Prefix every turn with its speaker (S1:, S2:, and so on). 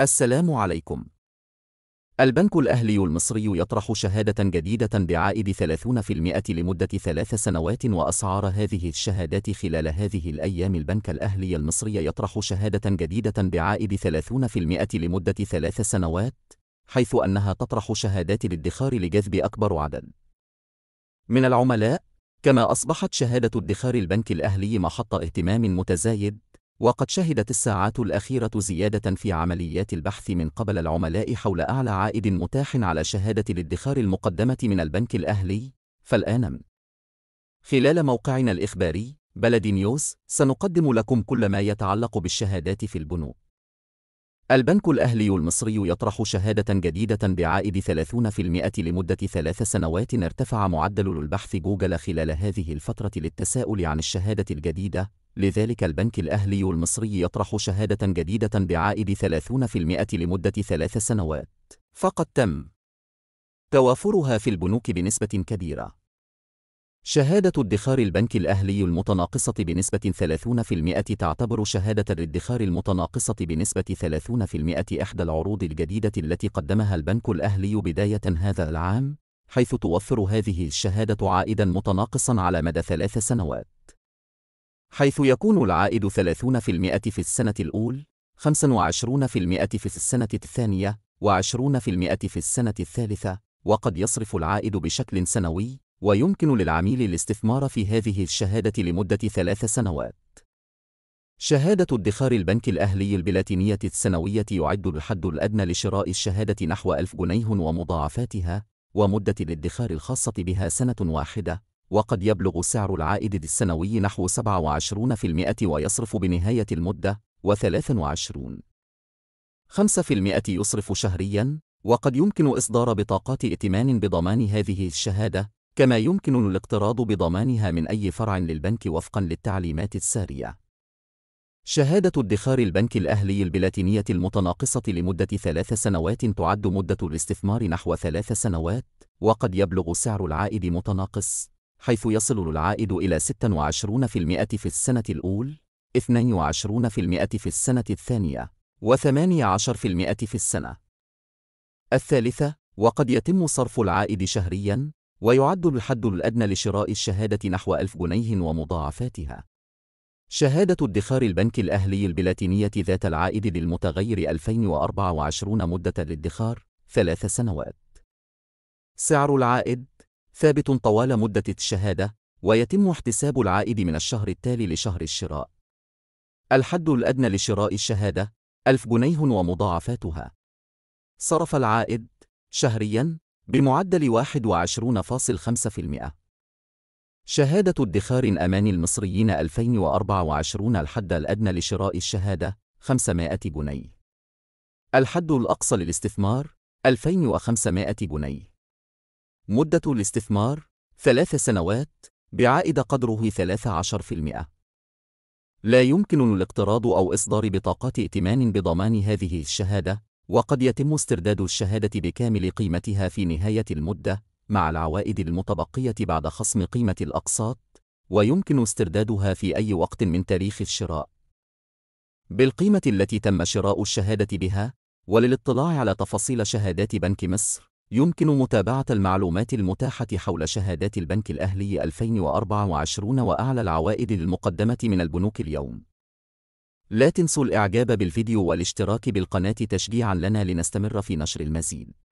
S1: السلام عليكم. البنك الأهلي المصري يطرح شهادة جديدة بعائد 30% لمدة ثلاث سنوات وأسعار هذه الشهادات خلال هذه الأيام البنك الأهلي المصري يطرح شهادة جديدة بعائد 30% لمدة ثلاث سنوات، حيث أنها تطرح شهادات الادخار لجذب أكبر عدد من العملاء، كما أصبحت شهادة ادخار البنك الأهلي محط اهتمام متزايد وقد شهدت الساعات الأخيرة زيادة في عمليات البحث من قبل العملاء حول أعلى عائد متاح على شهادة الادخار المقدمة من البنك الأهلي، فالآن خلال موقعنا الإخباري بلد نيوز سنقدم لكم كل ما يتعلق بالشهادات في البنوك. البنك الأهلي المصري يطرح شهادة جديدة بعائد 30% لمدة ثلاث سنوات ارتفع معدل البحث جوجل خلال هذه الفترة للتساؤل عن الشهادة الجديدة لذلك البنك الأهلي المصري يطرح شهادة جديدة بعائد 30% لمدة ثلاث سنوات فقد تم توافرها في البنوك بنسبة كبيرة شهادة ادخار البنك الأهلي المتناقصة بنسبة 30% تعتبر شهادة الادخار المتناقصة بنسبة 30% إحدى العروض الجديدة التي قدمها البنك الأهلي بداية هذا العام، حيث توفر هذه الشهادة عائدًا متناقصًا على مدى ثلاث سنوات. حيث يكون العائد 30% في السنة الأول، 25% في السنة الثانية، و20% في السنة الثالثة، وقد يصرف العائد بشكل سنوي، ويمكن للعميل الاستثمار في هذه الشهادة لمدة ثلاث سنوات. شهادة ادخار البنك الأهلي البلاتينية السنوية يعد الحد الأدنى لشراء الشهادة نحو 1000 جنيه ومضاعفاتها، ومدة الادخار الخاصة بها سنة واحدة، وقد يبلغ سعر العائد السنوي نحو 27% ويصرف بنهاية المدة و23 5% يصرف شهرياً وقد يمكن إصدار بطاقات ائتمان بضمان هذه الشهادة كما يمكن الاقتراض بضمانها من أي فرع للبنك وفقاً للتعليمات السارية شهادة ادخار البنك الأهلي البلاتينية المتناقصة لمدة ثلاث سنوات تعد مدة الاستثمار نحو ثلاث سنوات وقد يبلغ سعر العائد متناقص حيث يصل العائد إلى 26% في السنة الأول، 22% في السنة الثانية، و18% في السنة الثالثة، وقد يتم صرف العائد شهرياً، ويعد الحد الأدنى لشراء الشهادة نحو ألف جنيه ومضاعفاتها. شهادة ادخار البنك الأهلي البلاتينية ذات العائد للمتغير 2024 مدة الادخار ثلاث سنوات. سعر العائد ثابت طوال مدة الشهادة ويتم احتساب العائد من الشهر التالي لشهر الشراء الحد الأدنى لشراء الشهادة ألف جنيه ومضاعفاتها صرف العائد شهرياً بمعدل 21.5% شهادة ادخار أمان المصريين 2024 الحد الأدنى لشراء الشهادة 500 جنيه الحد الأقصى للاستثمار 2500 جنيه مدة الاستثمار ثلاث سنوات بعائد قدره 13%. لا يمكن الاقتراض أو إصدار بطاقات ائتمان بضمان هذه الشهادة، وقد يتم استرداد الشهادة بكامل قيمتها في نهاية المدة مع العوائد المتبقية بعد خصم قيمة الأقساط، ويمكن استردادها في أي وقت من تاريخ الشراء. بالقيمة التي تم شراء الشهادة بها، وللاطلاع على تفاصيل شهادات بنك مصر، يمكن متابعة المعلومات المتاحة حول شهادات البنك الأهلي 2024 وأعلى العوائد المقدمة من البنوك اليوم. لا تنسوا الإعجاب بالفيديو والاشتراك بالقناة تشجيعا لنا لنستمر في نشر المزيد.